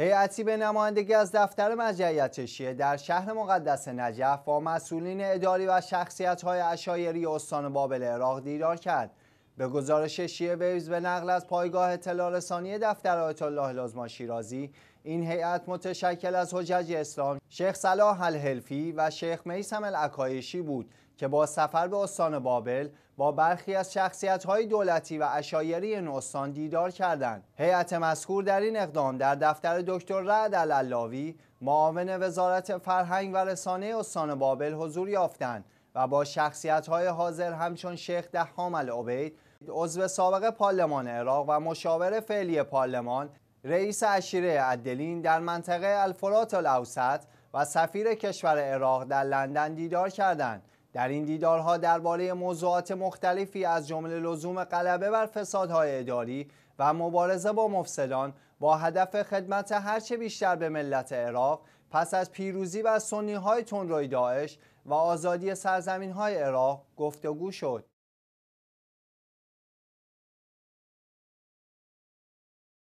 هیئتی به نمایندگی از دفتر مرجعیت شیعه در شهر مقدس نجف با مسئولین اداری و شخصیت‌های عشایری استان بابل عراق دیدار کرد. به گزارش شیعه ویوز به نقل از پایگاه اطلاع دفتر آیت الله لازما شیرازی این هیئت متشکل از حجج اسلام شیخ صلاح الحلفی و شیخ میسم العکایشی بود که با سفر به استان بابل با برخی از های دولتی و اشایری این استان دیدار کردند. هیئت مذکور در این اقدام در دفتر دکتر رعد العلاوی معاون وزارت فرهنگ و رسانه استان بابل حضور یافتند. و با شخصیت های حاضر همچون شیخ دهام عبید، عضو سابق پارلمان عراق و مشاور فعلی پارلمان رئیس اشیره عدلین در منطقه الفرات الاوسط و سفیر کشور عراق در لندن دیدار کردند در این دیدارها درباره موضوعات مختلفی از جمله لزوم غلبه بر فسادهای اداری و مبارزه با مفسدان با هدف خدمت هرچه بیشتر به ملت عراق پس از پیروزی و سنیهای تنروی داعش و آزادی سرزمینهای عراق گفتگو شد